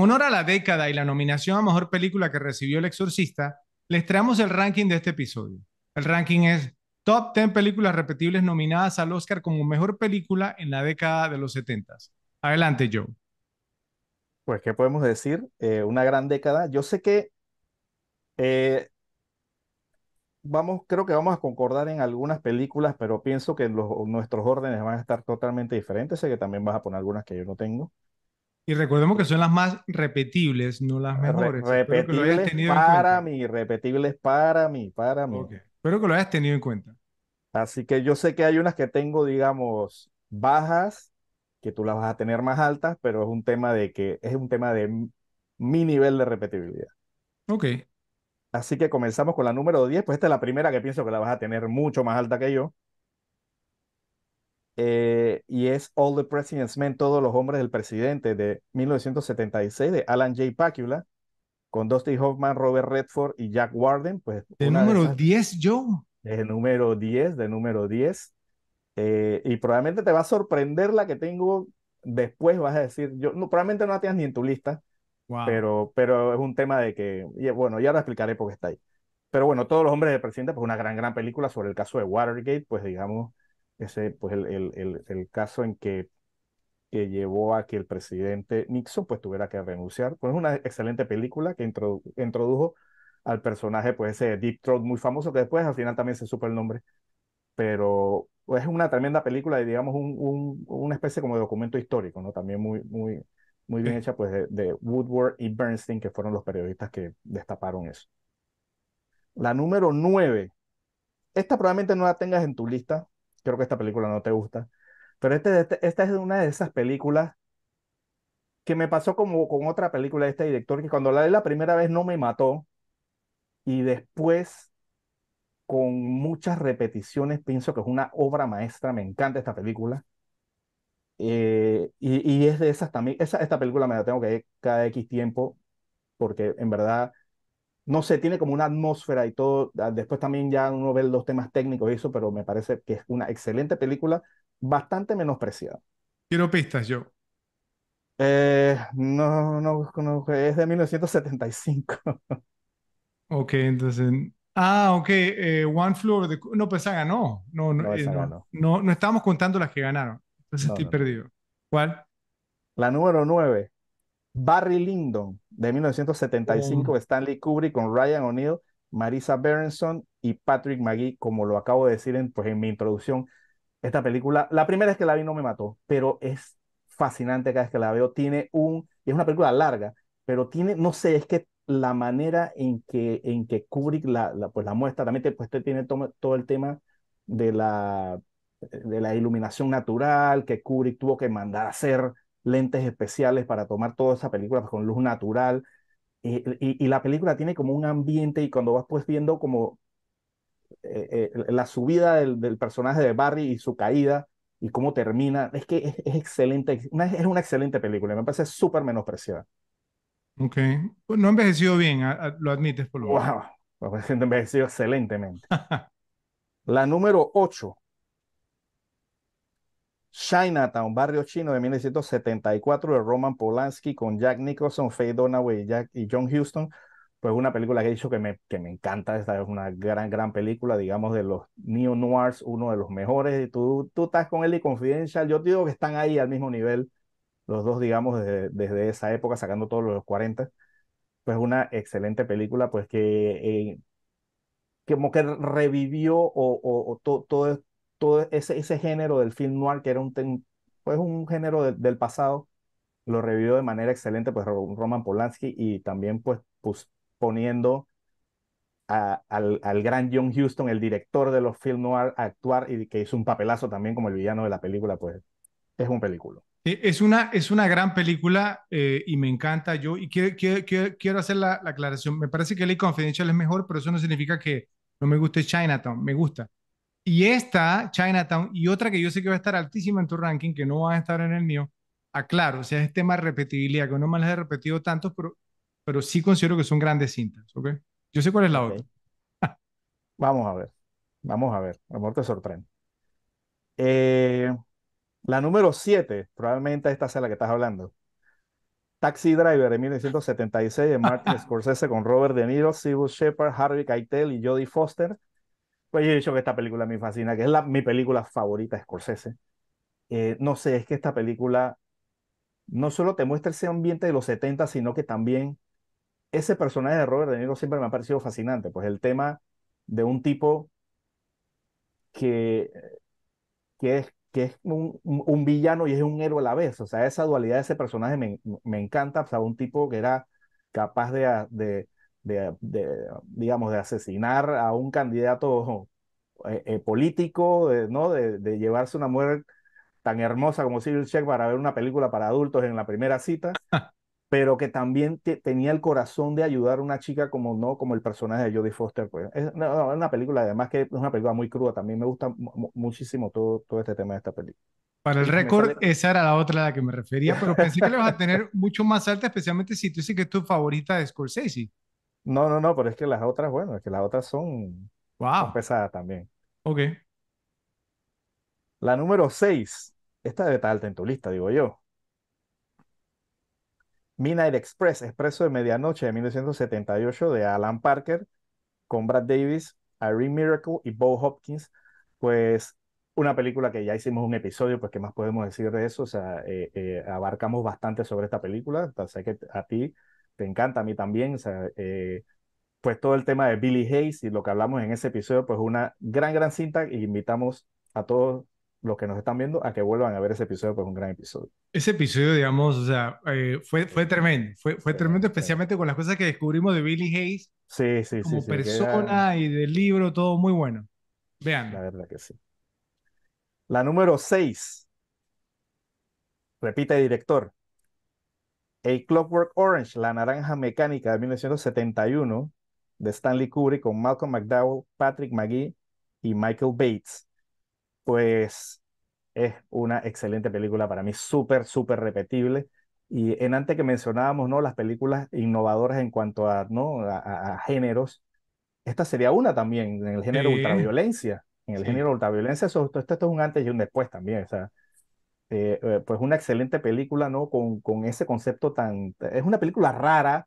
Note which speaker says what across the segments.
Speaker 1: honor a la década y la nominación a mejor película que recibió El Exorcista, les traemos el ranking de este episodio. El ranking es Top 10 películas repetibles nominadas al Oscar como mejor película en la década de los 70. Adelante,
Speaker 2: Joe. Pues, ¿qué podemos decir? Eh, una gran década. Yo sé que eh, vamos, creo que vamos a concordar en algunas películas, pero pienso que nuestros órdenes van a estar totalmente diferentes. Sé que también vas a poner algunas que yo no tengo.
Speaker 1: Y recordemos que son las más repetibles, no las mejores. repetibles para
Speaker 2: mí, repetibles para mí, para mí. Okay. Espero que lo hayas tenido en cuenta. Así que yo sé que hay unas que tengo, digamos, bajas, que tú las vas a tener más altas, pero es un tema de que es un tema de mi nivel de repetibilidad. Ok. Así que comenzamos con la número 10, pues esta es la primera que pienso que la vas a tener mucho más alta que yo. Eh, y es All the President's Men, Todos los Hombres del Presidente, de 1976, de Alan J. Pacula, con Dusty Hoffman, Robert Redford y Jack Warden. Pues, De número 10, yo De número 10, de número 10. Eh, y probablemente te va a sorprender la que tengo después, vas a decir, yo probablemente no la tengas ni en tu lista, pero, pero es un tema de que, y bueno, ya ahora explicaré por qué está ahí. Pero bueno, todos los hombres del presidente, pues una gran, gran película sobre el caso de Watergate, pues digamos, ese, pues el, caso en que, que, llevó a que el presidente Nixon pues tuviera que renunciar. Pues es una excelente película que introdujo al personaje, pues ese Deep Throat muy famoso, que después al final también se supo el nombre, pero pues, es una tremenda película y digamos un, un, una especie como de documento histórico, ¿no? También muy, muy, muy bien hecha, pues de, de Woodward y Bernstein, que fueron los periodistas que destaparon eso. La número nueve, esta probablemente no la tengas en tu lista, creo que esta película no te gusta, pero este, este, esta es una de esas películas que me pasó como con otra película de este director, que cuando la vi la primera vez no me mató, y después, con muchas repeticiones, pienso que es una obra maestra, me encanta esta película. Eh, y, y, es de esas también, esa, esta película me la tengo que ver cada X tiempo, porque en verdad no sé, tiene como una atmósfera y todo. Ah, después también ya uno ve los temas técnicos y eso, pero me parece que es una excelente película, bastante menospreciada. Quiero pistas yo. Eh, no, no, es de 1975.
Speaker 1: ok, entonces.
Speaker 2: Ah, ok, eh, One
Speaker 1: floor the... No, pues esa ganó. No, no, no, eh, no, no, no estábamos contando las que ganaron. Entonces estoy
Speaker 2: perdido. ¿Cuál? La número 9, Barry Lyndon, de 1975, Stanley Kubrick con Ryan O'Neill, Marisa Berenson y Patrick McGee, como lo acabo de decir en, pues, en mi introducción. Esta película, la primera es que la vi no me mató, pero es fascinante cada vez que la veo. Tiene un, y es una película larga, pero tiene, no sé, es que la manera en que, en que Kubrick la, pues la muestra, también pues, tiene todo el tema de la, de la iluminación natural que Kubrick tuvo que mandar a hacer lentes especiales para tomar toda esa película pues, con luz natural. Eh, y, y, la película tiene como un ambiente y cuando vas pues viendo como eh, eh, la subida del, del, personaje de Barry y su caída y cómo termina, es que es, excelente, es una excelente película, me parece súper menospreciada.
Speaker 1: Ok, pues, no ha envejecido bien, lo admites por lo menos.
Speaker 2: Wow, pues, envejecido excelentemente. la número 8 Chinatown, barrio chino de 1974 de Roman Polanski con Jack Nicholson, Faye Dunaway y, John Houston, Pues una película que he dicho que me, que me encanta, esta es una gran, gran película, digamos, de los neo-noirs, uno de los mejores. Y tú, tú estás con él y Confidential, yo te digo que están ahí al mismo nivel, los dos, digamos, desde, esa época, sacando todos los 40. Pues una excelente película, pues que eh, como que revivió todo, todo, todo ese, ese género del film noir, que era un, pues un género del pasado, lo revivió de manera excelente, pues Roman Polanski, y también pues, pues poniendo al, al, gran John Huston, el director de los film noir, a actuar y que hizo un papelazo también como el villano de la película, pues es un película.
Speaker 1: E-, es una, es una gran película eh, y me encanta. Yo y quiero, quiero, quiero hacer la, aclaración. Me parece que Ley Confidential es mejor, pero eso no significa que no me guste Chinatown. Me gusta. Y esta, Chinatown, y otra que yo sé que va a estar altísima en tu ranking, que no va a estar en el mío, aclaro, o sea, es tema de repetibilidad, que no me las he repetido tantos, pero, pero sí considero que son grandes cintas, ¿ok? Yo sé cuál es la otra. Vamos a ver,
Speaker 2: vamos a ver, a lo te sorprende. Eh, la número 7, probablemente esta sea la que estás hablando. Taxi Driver de 1976 de Martin Scorsese con Robert De Niro, Sybil Shepard, Harvey Keitel y Jodie Foster pues yo he dicho que esta película me fascina, que es mi película favorita Scorsese. Eh, no sé, es que esta película no solo te muestra ese ambiente de los 70, sino que también ese personaje de Robert De Niro siempre me ha parecido fascinante. Pues el tema de un tipo que, que es, que es un, villano y es un héroe a la vez. O sea, esa dualidad de ese personaje me, encanta. O sea, un tipo que era capaz de de, digamos, de asesinar a un candidato eh, eh, político, de, ¿no? De, llevarse una mujer tan hermosa como Civil Check para ver una película para adultos en la primera cita, pero que también tenía el corazón de ayudar a una chica como, ¿no? Como el personaje de Jodie Foster, pues. Es una película, además, que es una película muy cruda, también me gusta muchísimo todo, todo este tema de esta película.
Speaker 1: Para el récord, esa era la otra a la que me refería, pero pensé que la vas a tener mucho más alta, especialmente si tú dices que es tu favorita
Speaker 2: de Scorsese. No, no, no, pero es que las otras, bueno, es que las otras son, pesadas también. Ok. La número 6, esta debe estar alta en tu lista, digo yo. Midnight Express, Expreso de Medianoche de 1978 de Alan Parker con Brad Davis, Irene Miracle y Bo Hopkins. Pues una película que ya hicimos un episodio, pues ¿qué más podemos decir de eso? O sea, eh, eh, abarcamos bastante sobre esta película. Sé que a ti te encanta a mí también. O sea, eh, pues todo el tema de Billy Hayes y lo que hablamos en ese episodio, pues una gran, gran cinta y invitamos a todos los que nos están viendo a que vuelvan a ver ese episodio, pues un gran episodio.
Speaker 1: Ese episodio, digamos, o sea, eh, fue, fue tremendo, fue, fue tremendo especialmente con las cosas que descubrimos de Billy Hayes.
Speaker 2: Sí, sí, como sí. Como persona
Speaker 1: y del libro, todo muy bueno. Vean.
Speaker 2: La verdad que sí. La número seis Repite, director. A Clockwork Orange, La Naranja Mecánica de 1971, de Stanley Kubrick con Malcolm McDowell, Patrick McGee y Michael Bates. Pues es una excelente película para mí, súper, súper repetible. Y en antes que mencionábamos, ¿no? Las películas innovadoras en cuanto a, ¿no? a, géneros. Esta sería una también, en el género ultra ultraviolencia. En el género ultraviolencia, violencia esto, esto, es un antes y un después también. O sea, eh, eh, pues una excelente película, ¿no? Con, con, ese concepto tan... Es una película rara,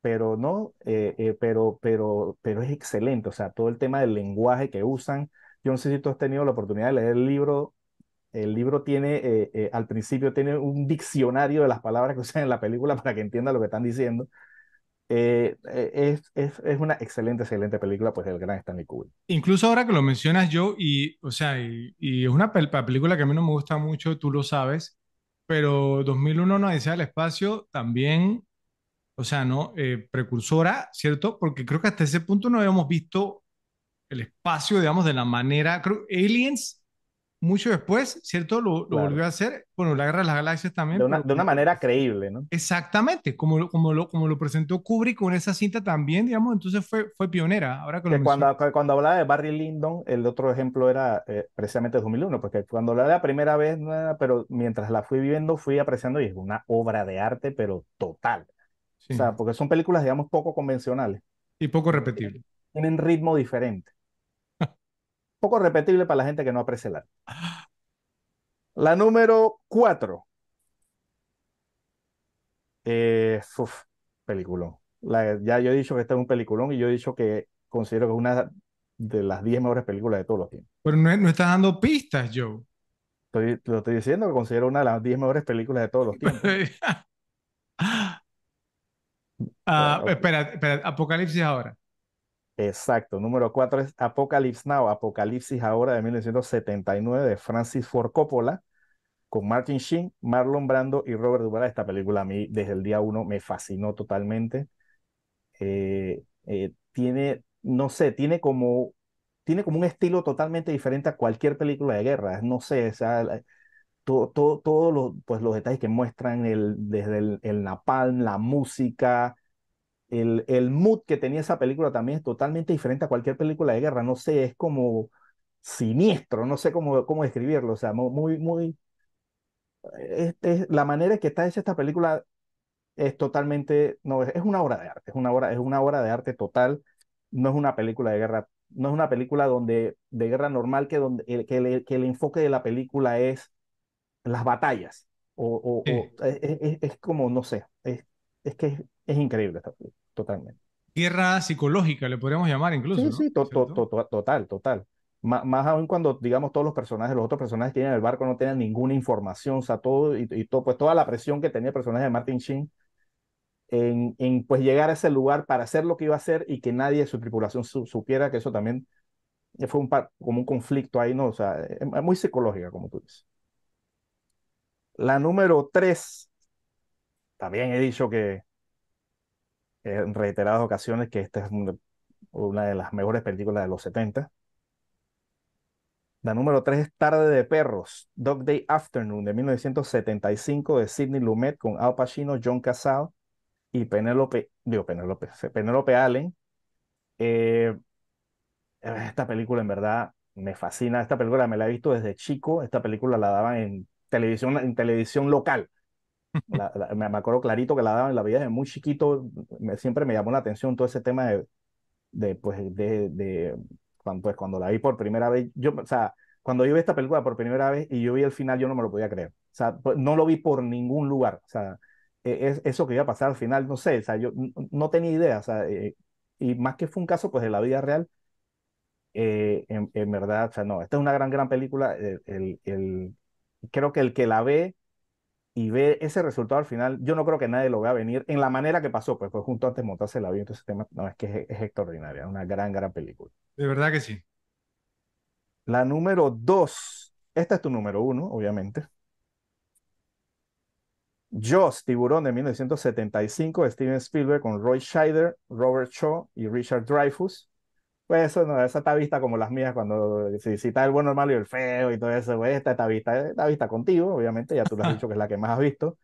Speaker 2: pero no, eh, pero, pero, pero es excelente, o sea, todo el tema del lenguaje que usan. Yo no sé si tú has tenido la oportunidad de leer el libro. El libro tiene, al principio tiene un diccionario de las palabras que usan en la película para que entienda lo que están diciendo. Eh, eh, es, es, es, una excelente, excelente película, pues, el gran Stanley Kubrick.
Speaker 1: Incluso ahora que lo mencionas yo, y, o sea, y, es una película que a mí no me gusta mucho, tú lo sabes, pero 2001 no dice el espacio también, o sea, ¿no? Eh, precursora, ¿cierto? Porque creo que hasta ese punto no habíamos visto el espacio, digamos, de la manera, creo, Aliens mucho después, ¿cierto? Lo, volvió a hacer, bueno, la Guerra de las Galaxias también. De una, manera
Speaker 2: creíble, ¿no?
Speaker 1: Exactamente, como, lo, presentó Kubrick con esa cinta también, digamos, entonces fue, fue pionera. Ahora cuando,
Speaker 2: hablaba de Barry Lyndon, el otro ejemplo era eh, precisamente 2001, porque cuando la la primera vez, no pero mientras la fui viviendo, fui apreciando y es una obra de arte, pero total. O sea, porque son películas, digamos, poco convencionales. Y poco eh, repetibles. Tienen ritmo diferente poco repetible para la gente que no aprecia el La número cuatro. Eh, peliculón. ya yo he dicho que este es un peliculón y yo he dicho que considero que es una de las diez mejores películas de todos los tiempos.
Speaker 1: Pero no, no estás dando pistas, Joe.
Speaker 2: Te lo estoy diciendo que considero una de las diez mejores películas de todos los tiempos. Ah,
Speaker 1: espera, espera, Apocalipsis ahora.
Speaker 2: Exacto. Número cuatro es Apocalypse Now, Apocalipsis ahora de 1979 de Francis Ford Coppola con Martin Sheen, Marlon Brando y Robert Duvall. Esta película a mí desde el día uno me fascinó totalmente. Eh, eh, tiene, no sé, tiene como, tiene como un estilo totalmente diferente a cualquier película de guerra. No sé, sea, todos todo, pues, los, detalles que muestran el, desde el napalm, la música, el, el mood que tenía esa película también es totalmente diferente a cualquier película de guerra. No sé, es como siniestro, no sé cómo, cómo describirlo. O sea, muy, muy. Este, la manera en que está hecha esta película es totalmente. No, es una obra de arte, es una obra, es una obra de arte total. No es una película de guerra, no es una película donde, de guerra normal que, donde, el, que, el, que el enfoque de la película es las batallas. O, es, e, e, es, como, no sé, es, es que es increíble totalmente. Tierra psicológica, le podríamos llamar incluso. Sí, ¿no? sí, total, total. más aún cuando, digamos, todos los personajes, los otros personajes que tienen el barco no tienen ninguna información, o sea, todo, y, todo, pues toda la presión que tenía el personaje de Martin Sheen en, en, pues llegar a ese lugar para hacer lo que iba a hacer y que nadie de su tripulación supiera que eso también eh, fue un como un conflicto ahí, ¿no? O sea, eh, es muy psicológica, como tú dices. La número tres, también he dicho que en reiteradas ocasiones que esta es una, de las mejores películas de los 70. La número 3 es Tarde de Perros, Dog Day Afternoon de 1975 de Sidney Lumet con Al Pacino, John Casal y Penélope, digo Penelope Penelope Allen. Eh, eh, esta película en verdad me fascina, esta película me la he visto desde chico, esta película la daban en televisión, en televisión local me acuerdo clarito que la daba en la vida desde muy chiquito, siempre me llamó la atención todo ese tema de, pues, de, cuando, pues, cuando la vi por primera vez, yo, o sea, cuando yo vi esta película por primera vez y yo vi el final, yo no me lo podía creer, o sea, pues, no lo vi por ningún lugar, o sea, e, es, eso que iba a pasar al final, no sé, o sea, yo no tenía idea, o sea, e, y más que fue un caso, pues, de la vida real, eh, en, verdad, o sea, no, esta es una gran, gran película, el, el, creo que el que la ve y ve ese resultado al final, yo no creo que nadie lo vea venir en la manera que pasó, pues fue junto antes montarse el avión, entonces tema, no, es que es, extraordinaria, una gran, gran película.
Speaker 1: De verdad que sí.
Speaker 2: La número dos, esta es tu número uno, obviamente. Joss, Tiburón de 1975, Steven Spielberg con Roy Scheider, Robert Shaw y Richard Dreyfuss. Pues eso no, esa vista como las mías, cuando si, está el bueno, el malo y el feo y todo eso, pues esta tabista, vista contigo, obviamente, ya tú lo has dicho que es la que más has visto.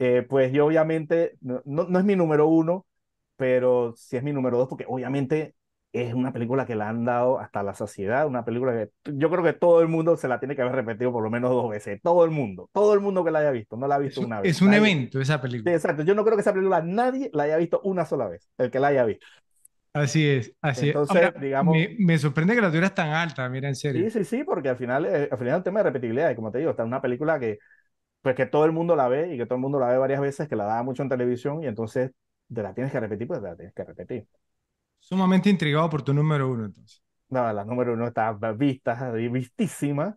Speaker 2: Eh, pues yo obviamente, no, no, es mi número uno, pero sí es mi número dos, porque obviamente es una película que la han dado hasta la saciedad, una película que yo creo que todo el mundo se la tiene que haber repetido por lo menos dos veces, todo el mundo, todo el mundo que la haya visto, no la ha visto una vez. Es un evento esa película. exacto, yo no creo que esa película nadie la haya visto una sola vez, el que la haya visto.
Speaker 1: Así es, así Entonces, es. Me, sorprende que la teoría es tan alta, mira, en serio.
Speaker 2: Sí, sí, sí, porque al final, eh, al final el tema de repetibilidad, como te digo, está una película que, pues que todo el mundo la ve y que todo el mundo la ve varias veces, que la da mucho en televisión y entonces te la tienes que repetir, pues te la tienes que repetir.
Speaker 1: Sumamente intrigado
Speaker 2: por tu número uno, entonces. No, la número uno está vista, vistísima.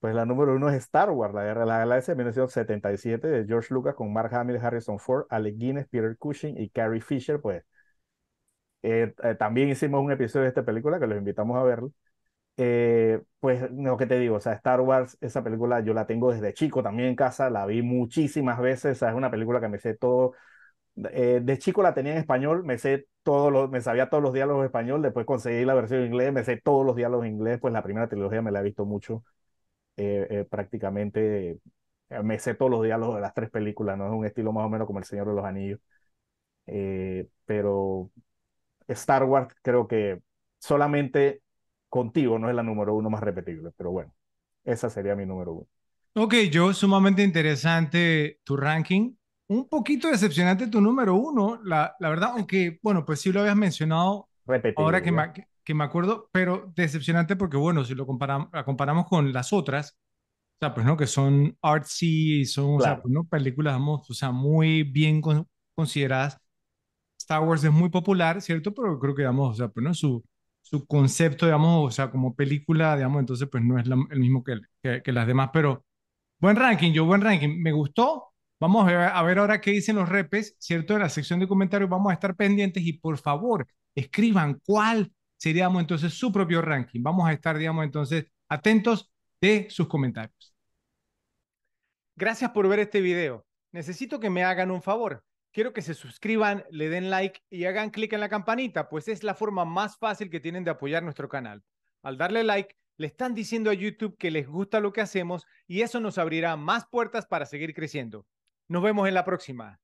Speaker 2: Pues la número uno es Star Wars, la guerra de la de 1977 de George Lucas con Mark Hamill, Harrison Ford, Alec Guinness, Peter Cushing y Carrie Fisher. Pues eh, eh, también hicimos un episodio de esta película que los invitamos a verlo. Eh, pues lo que te digo, o sea, Star Wars, esa película yo la tengo desde chico también en casa, la vi muchísimas veces, o sea, es una película que me sé todo. de chico la tenía en español, me sé todos los, me sabía todos los diálogos en español, después conseguí la versión en inglés, me sé todos los diálogos en inglés, pues la primera trilogía me la he visto mucho, prácticamente me sé todos los diálogos de las tres películas, no es un estilo más o menos como El Señor de los Anillos, pero Star Wars creo que solamente contigo no es la número uno más repetible, pero bueno, esa sería mi número uno.
Speaker 1: Ok, yo sumamente interesante tu ranking. Un poquito decepcionante tu número uno, la, la verdad, aunque, bueno, pues sí lo habías mencionado ahora que me, que me, acuerdo, pero decepcionante porque, bueno, si lo comparamos, comparamos con las otras, o sea, pues no, que son artsy, son pues, ¿no? películas, vamos, o sea, muy bien consideradas. Star Wars es muy popular, ¿cierto? Pero creo que, digamos, o sea, pues, ¿no? su, su concepto, digamos, o sea, como película, digamos, entonces, pues no es el mismo que, que, las demás, pero buen ranking, yo buen ranking, me gustó. Vamos a ver, a ver ahora qué dicen los repes, ¿cierto? En la sección de comentarios vamos a estar pendientes y por favor, escriban cuál sería, digamos, entonces su propio ranking. Vamos a estar, digamos, entonces atentos de sus comentarios. Gracias por ver este video. Necesito que me hagan un favor quiero que se suscriban, le den like y hagan clic en la campanita, pues es la forma más fácil que tienen de apoyar nuestro canal. Al darle like, le están diciendo a YouTube que les gusta lo que hacemos y eso nos abrirá más puertas para seguir creciendo. Nos vemos en la próxima.